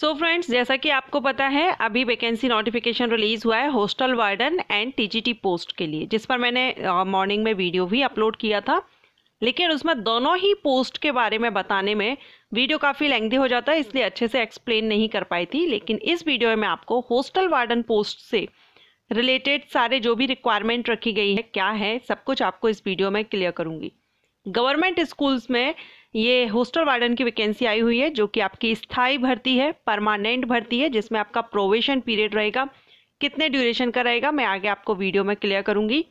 सो so friends जैसा कि आपको पता है अभी वैकेंसी नोटिफिकेशन रिलीज़ हुआ है hostel warden and TGT post के लिए जिस पर मैंने मॉर्निंग में वीडियो भी अपलोड किया था लेकिन उसमें दोनों ही पोस्ट के बारे में बताने में वीडियो काफ़ी लेंथी हो जाता है इसलिए अच्छे से एक्सप्लेन नहीं कर पाई थी लेकिन इस वीडियो में आपको हॉस्टल वार्डन पोस्ट से रिलेटेड सारे जो भी रिक्वायरमेंट रखी गई है क्या है सब कुछ आपको इस वीडियो में क्लियर करूँगी गवर्नमेंट स्कूल्स में ये होस्टल वार्डन की वैकेंसी आई हुई है जो कि आपकी स्थायी भर्ती है परमानेंट भर्ती है जिसमें आपका प्रोवेशन पीरियड रहेगा कितने ड्यूरेशन का रहेगा मैं आगे आपको वीडियो में क्लियर करूंगी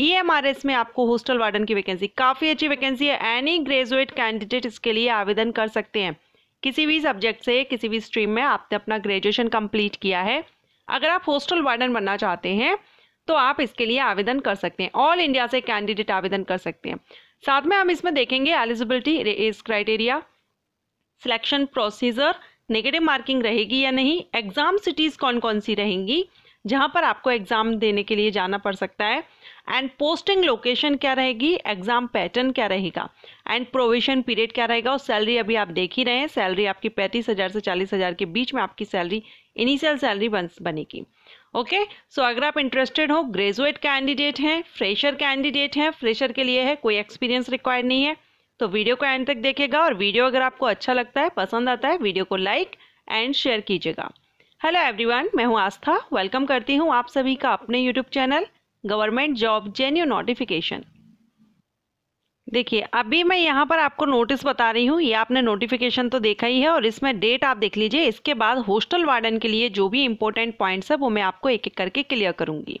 ईएमआरएस e में आपको होस्टल वार्डन की वैकेंसी काफ़ी अच्छी वैकेंसी है एनी ग्रेजुएट कैंडिडेट इसके लिए आवेदन कर सकते हैं किसी भी सब्जेक्ट से किसी भी स्ट्रीम में आपने अपना ग्रेजुएशन कंप्लीट किया है अगर आप होस्टल वार्डन बनना चाहते हैं तो आप इसके लिए आवेदन कर सकते हैं ऑल इंडिया से कैंडिडेट आवेदन कर सकते हैं साथ में हम इसमें देखेंगे eligibility age criteria selection procedure negative marking रहेगी या नहीं एग्ज़ाम सिटीज़ कौन कौन सी रहेंगी जहाँ पर आपको एग्ज़ाम देने के लिए जाना पड़ सकता है एंड पोस्टिंग लोकेशन क्या रहेगी एग्ज़ाम पैटर्न क्या रहेगा एंड प्रोविशन पीरियड क्या रहेगा और सैलरी अभी आप देख ही रहे हैं सैलरी आपकी पैंतीस हज़ार से चालीस हज़ार के बीच में आपकी सैलरी इनिशियल सैलरी बन बनेगी ओके सो अगर आप इंटरेस्टेड हो ग्रेजुएट कैंडिडेट हैं फ्रेशर कैंडिडेट हैं फ्रेशर के लिए है कोई एक्सपीरियंस रिक्वायर्ड नहीं है तो वीडियो को एंड तक देखेगा और वीडियो अगर आपको अच्छा लगता है पसंद आता है वीडियो को लाइक एंड शेयर कीजिएगा हेलो एवरीवन मैं हूं आस्था वेलकम करती हूं आप सभी का अपने YouTube channel government job genuine notification देखिए अभी मैं यहाँ पर आपको नोटिस बता रही हूँ ये आपने नोटिफिकेशन तो देखा ही है और इसमें डेट आप देख लीजिए इसके बाद हॉस्टल वार्डन के लिए जो भी इम्पोर्टेंट पॉइंट्स है वो मैं आपको एक एक करके क्लियर करूँगी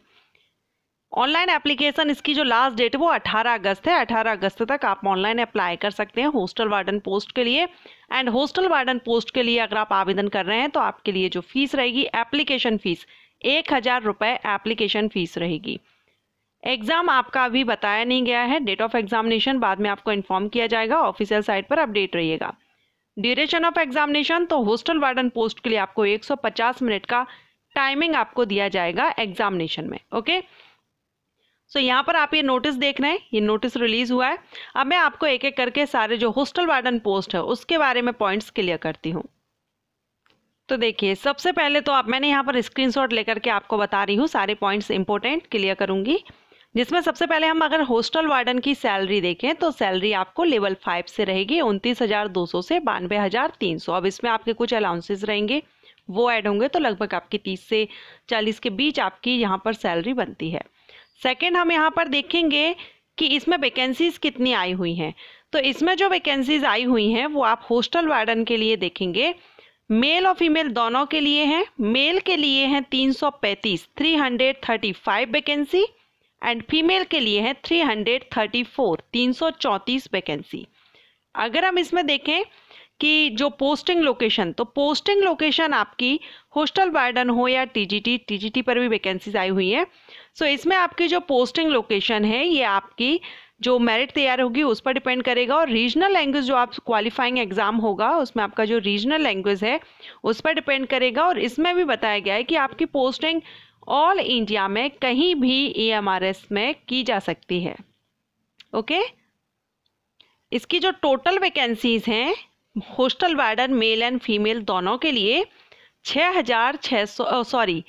ऑनलाइन एप्लीकेशन इसकी जो लास्ट डेट है वो 18 अगस्त है 18 अगस्त तक आप ऑनलाइन अप्लाई कर सकते हैं हॉस्टल वार्डन पोस्ट के लिए एंड हॉस्टल वार्डन पोस्ट के लिए अगर आप आवेदन कर रहे हैं तो आपके लिए जो फीस रहेगी एप्लीकेशन फीस एक हज़ार रुपये एप्लीकेशन फीस रहेगी एग्ज़ाम आपका अभी बताया नहीं गया है डेट ऑफ एग्जामिनेशन बाद में आपको इन्फॉर्म किया जाएगा ऑफिशियल साइट पर अपडेट रहिएगा ड्यूरेशन ऑफ एग्जामिनेशन तो हॉस्टल वार्डन पोस्ट के लिए आपको 150 मिनट का टाइमिंग आपको दिया जाएगा एग्जामिनेशन में ओके सो so, यहाँ पर आप ये नोटिस देख रहे हैं ये नोटिस रिलीज हुआ है अब मैं आपको एक एक करके सारे जो हॉस्टल वार्डन पोस्ट है उसके बारे में पॉइंट्स क्लियर करती हूँ तो देखिए सबसे पहले तो आप मैंने यहाँ पर स्क्रीनशॉट लेकर के आपको बता रही हूँ सारे पॉइंट्स इंपॉर्टेंट क्लियर करूँगी जिसमें सबसे पहले हम अगर हॉस्टल वार्डन की सैलरी देखें तो सैलरी आपको लेवल फाइव से रहेगी उनतीस हज़ार दो सौ से बानवे हज़ार तीन सौ अब इसमें आपके कुछ अलाउंसेस रहेंगे वो ऐड होंगे तो लगभग आपकी तीस से चालीस के बीच आपकी यहाँ पर सैलरी बनती है सेकेंड हम यहाँ पर देखेंगे कि इसमें वैकेंसीज कितनी आई हुई हैं तो इसमें जो वैकेंसीज आई हुई हैं वो आप हॉस्टल वार्डन के लिए देखेंगे मेल और फीमेल दोनों के लिए हैं मेल के लिए हैं 335 335 वैकेंसी एंड फीमेल के लिए है 334 334 वैकेंसी अगर हम इसमें देखें कि जो पोस्टिंग लोकेशन तो पोस्टिंग लोकेशन आपकी होस्टल वार्डन हो या टीजीटी टीजीटी पर भी वैकेंसीज आई हुई हैं सो so, इसमें आपकी जो पोस्टिंग लोकेशन है ये आपकी जो मेरिट तैयार होगी उस पर डिपेंड करेगा और रीजनल लैंग्वेज जो आप क्वालिफाइंग एग्जाम होगा उसमें आपका जो रीजनल लैंग्वेज है उस पर डिपेंड करेगा और इसमें भी बताया गया है कि आपकी पोस्टिंग ऑल इंडिया में कहीं भी ई e में की जा सकती है ओके इसकी जो टोटल वैकेंसीज हैं hostel warden male and female दोनों के लिए छः हज़ार छः सौ सॉरी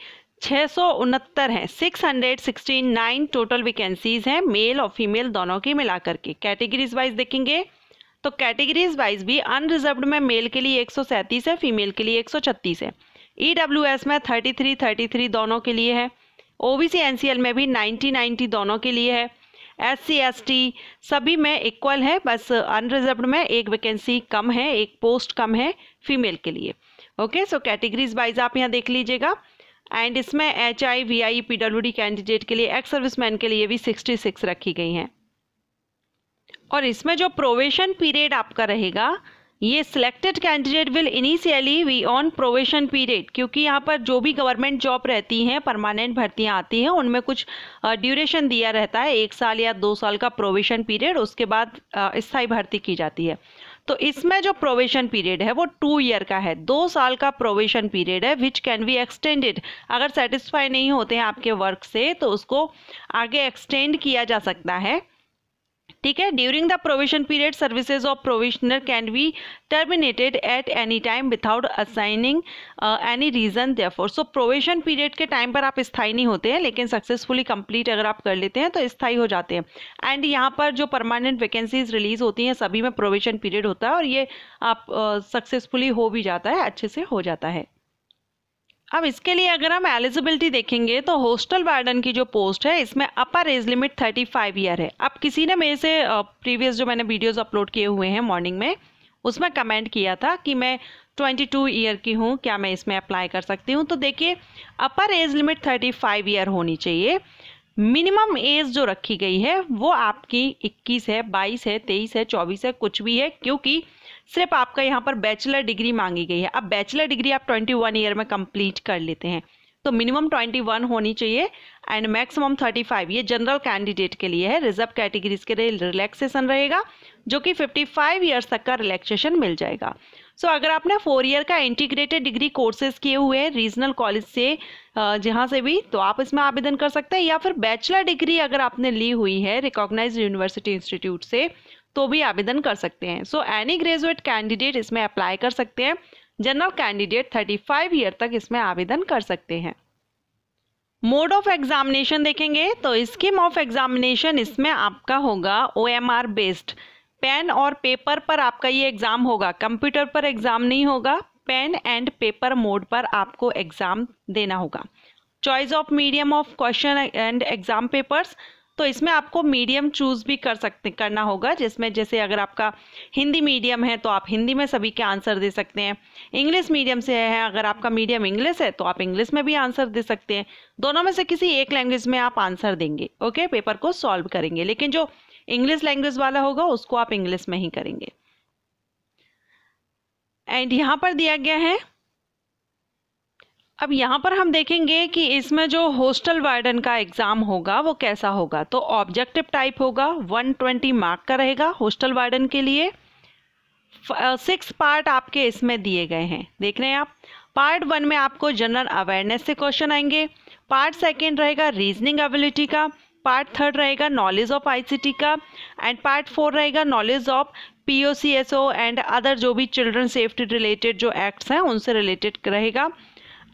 छः सौ उनहत्तर हैं six hundred sixty nine total vacancies हैं मेल और फीमेल दोनों की मिलाकर के कैटेगरीज वाइज देखेंगे तो कैटेगरीज वाइज भी अनरिजर्व में मेल के लिए एक सौ सैंतीस है फीमेल के लिए एक सौ छत्तीस है ई e में 33 33 दोनों के लिए है ओ बी में भी 90 90 दोनों के लिए है एस सी सभी में इक्वल है बस अनरिजर्व में एक वैकेंसी कम है एक पोस्ट कम है फीमेल के लिए ओके सो कैटेगरीज वाइज आप यहाँ देख लीजिएगा एंड इसमें H I V I P W D candidate के लिए एक्स सर्विसमैन के लिए भी 66 रखी गई हैं और इसमें जो प्रोवेशन पीरियड आपका रहेगा ये selected candidate will initially be on probation period क्योंकि यहाँ पर जो भी गवर्नमेंट जॉब रहती हैं परमानेंट भर्तियाँ आती हैं उनमें कुछ ड्यूरेशन दिया रहता है एक साल या दो साल का प्रोवेशन पीरियड उसके बाद स्थाई भर्ती की जाती है तो इसमें जो प्रोवेशन पीरियड है वो टू ईयर का है दो साल का प्रोवेशन पीरियड है विच कैन बी एक्सटेंडेड अगर सेटिस्फाई नहीं होते हैं आपके वर्क से तो उसको आगे एक्सटेंड किया जा सकता है ठीक है during the probation period services of probationer can be terminated at any time without assigning any reason therefore so probation period के टाइम पर आप स्थायी नहीं होते हैं लेकिन सक्सेसफुली कंप्लीट अगर आप कर लेते हैं तो स्थायी हो जाते हैं एंड यहाँ पर जो परमानेंट वैकेंसीज रिलीज होती हैं सभी में प्रोविशन पीरियड होता है और ये आप सक्सेसफुली uh, हो भी जाता है अच्छे से हो जाता है अब इसके लिए अगर हम एलिजिबिलिटी देखेंगे तो हॉस्टल वार्डन की जो पोस्ट है इसमें अपर एज लिमिट 35 ईयर है अब किसी ने मेरे से प्रीवियस जो मैंने वीडियोस अपलोड किए हुए हैं मॉर्निंग में उसमें कमेंट किया था कि मैं 22 ईयर की हूँ क्या मैं इसमें अप्लाई कर सकती हूँ तो देखिए अपर एज लिमिट 35 ईयर होनी चाहिए मिनिमम एज जो रखी गई है वो आपकी इक्कीस है बाईस है तेईस है चौबीस है कुछ भी है क्योंकि सिर्फ आपका यहाँ पर बैचलर डिग्री मांगी गई है अब बैचलर डिग्री आप ट्वेंटी वन ईयर में कंप्लीट कर लेते हैं तो मिनिमम 21 होनी चाहिए एंड मैक्सिमम 35 ये जनरल कैंडिडेट के लिए है रिजर्व कैटेगरीज के लिए रिलैक्सेशन रहेगा जो कि 55 ईयर तक का रिलैक्सेशन मिल जाएगा सो so, अगर आपने फोर ईयर का इंटीग्रेटेड डिग्री कोर्सेज किए हुए हैं रीजनल कॉलेज से जहाँ से भी तो आप इसमें आवेदन कर सकते हैं या फिर बैचलर डिग्री अगर आपने ली हुई है रिकॉग्नाइज यूनिवर्सिटी इंस्टीट्यूट से तो भी आवेदन कर सकते हैं सो एनी ग्रेजुएट कैंडिडेट इसमें अप्लाई कर सकते हैं जनरल कैंडिडेट फाइव ईयर तक इसमें आवेदन कर सकते हैं मोड ऑफ एग्जामिनेशन देखेंगे तो स्कीम ऑफ एग्जामिनेशन इसमें आपका होगा O M R based pen और पेपर पर आपका ये एग्ज़ाम होगा कंप्यूटर पर एग्ज़ाम नहीं होगा पेन एंड पेपर मोड पर आपको एग्ज़ाम देना होगा choice of medium of question and exam papers तो इसमें आपको मीडियम चूज़ भी कर सकते करना होगा जिसमें जैसे अगर आपका हिंदी मीडियम है तो आप हिंदी में सभी के आंसर दे सकते हैं इंग्लिश मीडियम से है अगर आपका मीडियम इंग्लिश है तो आप इंग्लिश में भी आंसर दे सकते हैं दोनों में से किसी एक लैंग्वेज में आप आंसर देंगे ओके पेपर को सॉल्व करेंगे लेकिन जो इंग्लिश लैंग्वेज वाला होगा उसको आप इंग्लिश में ही करेंगे एंड यहाँ पर दिया गया है अब यहाँ पर हम देखेंगे कि इसमें जो होस्टल वार्डन का एग्ज़ाम होगा वो कैसा होगा तो ऑब्जेक्टिव टाइप होगा 120 मार्क का रहेगा होस्टल वार्डन के लिए सिक्स पार्ट uh, आपके इसमें दिए गए हैं देख रहे हैं आप पार्ट वन में आपको जनरल अवेयरनेस से क्वेश्चन आएंगे पार्ट सेकेंड रहेगा रीजनिंग एबिलिटी का पार्ट थर्ड रहेगा नॉलेज ऑफ आईसीटी का एंड पार्ट फोर रहेगा knowledge of POCSO and other जो भी चिल्ड्रन सेफ्टी रिलेटेड जो एक्ट्स हैं उनसे रिलेटेड रहेगा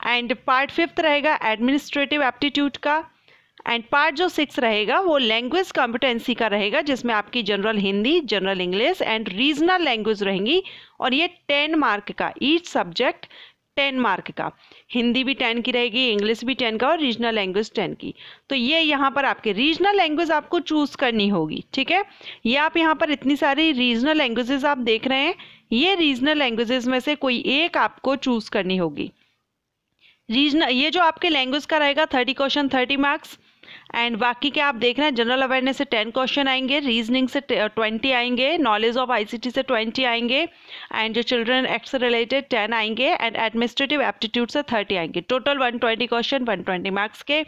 एंड पार्ट फिफ्थ रहेगा एडमिनिस्ट्रेटिव एप्टीट्यूड का एंड पार्ट जो सिक्स रहेगा वो लैंग्वेज कॉम्पिटेंसी का रहेगा जिसमें आपकी general Hindi general English and regional language रहेंगी और ये टेन मार्क का ईच सब्जेक्ट टेन मार्क का हिंदी भी टेन की रहेगी इंग्लिश भी टेन का और रीजनल लैंग्वेज टेन की तो ये यहाँ पर आपके रीजनल लैंग्वेज आपको चूज़ करनी होगी ठीक है ये आप यहाँ पर इतनी सारी रीजनल लैंग्वेजेस आप देख रहे हैं ये रीजनल लैंग्वेजेस में से कोई एक आपको चूज़ करनी होगी रीजनल ये जो आपके लैंग्वेज का रहेगा thirty question thirty marks and बाकी के आप देख रहे हैं जनरल अवेयरनेस से टेन क्वेश्चन आएंगे रीजनिंग से ट्वेंटी आएंगे नॉलेज ऑफ आईसीटी से ट्वेंटी आएंगे एंड जो चिल्ड्रन एक्ट से रिलेटेड टेन आएंगे एंड एडमिनिस्ट्रेटिव एप्टीट्यूड से थर्टी आएंगे total one twenty question one twenty marks के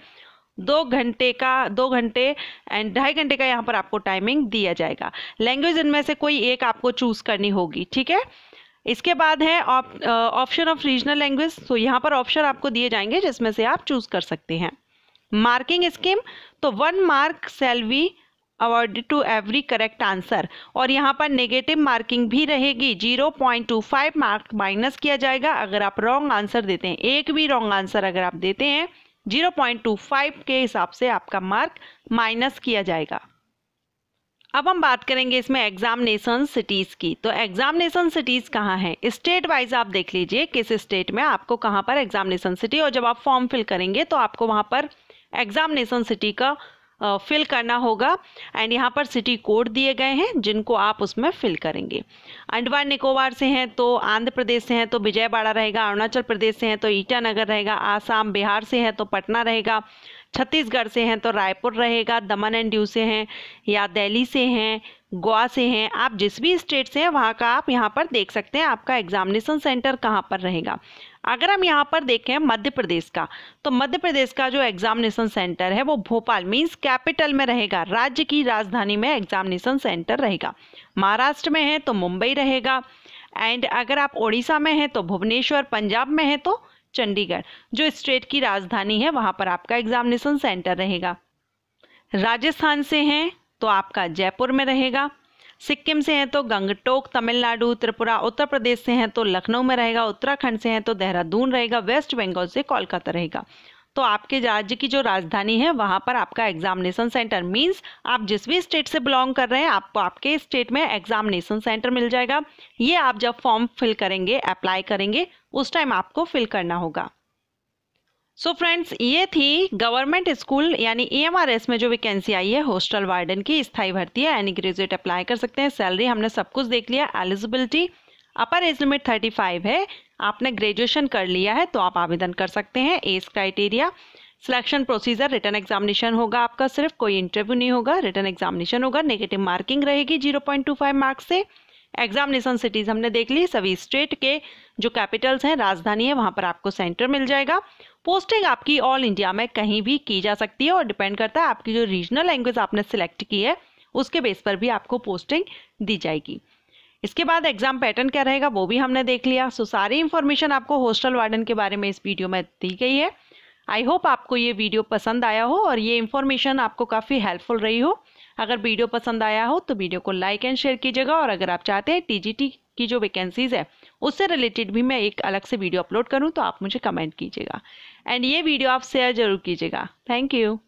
दो घंटे का दो घंटे एंड ढाई घंटे का यहाँ पर आपको टाइमिंग दिया जाएगा लैंग्वेज इनमें से कोई एक आपको चूज़ करनी होगी ठीक है इसके बाद है ऑप्शन ऑफ रीजनल लैंग्वेज तो यहाँ पर ऑप्शन आपको दिए जाएंगे जिसमें से आप चूज कर सकते हैं मार्किंग स्कीम तो one mark shall be to every correct answer और यहाँ पर नेगेटिव मार्किंग भी रहेगी zero point two five mark minus किया जाएगा अगर आप रॉन्ग आंसर देते हैं एक भी रॉन्ग आंसर अगर आप देते हैं जीरो पॉइंट टू फाइव के हिसाब से आपका मार्क माइनस किया जाएगा अब हम बात करेंगे इसमें एग्जामिनेशन सिटीज़ की तो एग्जामिनेशन सिटीज़ कहाँ हैं स्टेट वाइज आप देख लीजिए किस स्टेट में आपको कहाँ पर एग्जामिनेशन सिटी और जब आप फॉर्म फिल करेंगे तो आपको वहाँ पर एग्जामिनेशन सिटी का फिल करना होगा एंड यहाँ पर सिटी कोड दिए गए हैं जिनको आप उसमें फिल करेंगे अंडमान निकोबार से हैं तो आंध्र प्रदेश से हैं तो विजयवाड़ा रहेगा अरुणाचल प्रदेश से हैं तो ईटानगर रहेगा आसाम बिहार से हैं तो पटना रहेगा छत्तीसगढ़ से हैं तो रायपुर रहेगा दमन एंड ड्यू से हैं या दिल्ली से हैं गोवा से हैं आप जिस भी स्टेट से हैं वहाँ का आप यहाँ पर देख सकते हैं आपका एग्जामिनेशन सेंटर कहाँ पर रहेगा अगर हम यहाँ पर देखें मध्य प्रदेश का तो मध्य प्रदेश का जो एग्जामिनेशन सेंटर है वो भोपाल मीन्स कैपिटल में रहेगा राज्य की राजधानी में एग्जामिनेशन सेंटर रहेगा महाराष्ट्र में है तो मुंबई रहेगा एंड अगर आप उड़ीसा में हैं तो भुवनेश्वर पंजाब में है तो चंडीगढ़ जो स्टेट की राजधानी है वहाँ पर आपका एग्जामिनेशन सेंटर रहेगा राजस्थान से हैं तो आपका जयपुर में रहेगा सिक्किम से हैं तो गंगटोक तमिलनाडु त्रिपुरा उत्तर प्रदेश से हैं तो लखनऊ में रहेगा उत्तराखंड से हैं तो देहरादून रहेगा वेस्ट बंगाल से कोलकाता रहेगा तो आपके राज्य की जो राजधानी है वहाँ पर आपका एग्जामिनेशन सेंटर मीन्स आप जिस भी स्टेट से बिलोंग कर रहे हैं आपको आपके स्टेट में एग्जामिनेशन सेंटर मिल जाएगा ये आप जब फॉर्म फिल करेंगे अप्लाई करेंगे उस टाइम आपको फिल करना होगा सो so फ्रेंड्स ये थी गवर्नमेंट स्कूल यानी ईएमआरएस e में जो वैकेंसी आई है हॉस्टल वार्डन की स्थायी भर्ती है यानी ग्रेजुएट अप्लाई कर सकते हैं सैलरी हमने सब कुछ देख लिया एलिजिबिलिटी अपर एज लिमिट 35 है आपने ग्रेजुएशन कर लिया है तो आप आवेदन कर सकते हैं age criteria selection procedure written examination होगा आपका सिर्फ कोई इंटरव्यू नहीं होगा रिटर्न एग्जामिनेशन होगा नेगेटिव मार्किंग रहेगी जीरो मार्क्स से एग्जामिनेशन सिटीज़ हमने देख ली सभी स्टेट के जो कैपिटल्स हैं राजधानी है वहाँ पर आपको सेंटर मिल जाएगा पोस्टिंग आपकी ऑल इंडिया में कहीं भी की जा सकती है और डिपेंड करता है आपकी जो रीजनल लैंग्वेज आपने सिलेक्ट की है उसके बेस पर भी आपको पोस्टिंग दी जाएगी इसके बाद एग्जाम पैटर्न क्या रहेगा वो भी हमने देख लिया सो सारी इन्फॉर्मेशन आपको हॉस्टल वार्डन के बारे में इस वीडियो में दी गई है आई होप आपको ये वीडियो पसंद आया हो और ये इन्फॉर्मेशन आपको काफ़ी हेल्पफुल रही हो अगर वीडियो पसंद आया हो तो वीडियो को लाइक एंड शेयर कीजिएगा और अगर आप चाहते हैं टीजीटी की जो वैकेंसीज़ है उससे रिलेटेड भी मैं एक अलग से वीडियो अपलोड करूँ तो आप मुझे कमेंट कीजिएगा एंड ये वीडियो आप शेयर ज़रूर कीजिएगा थैंक यू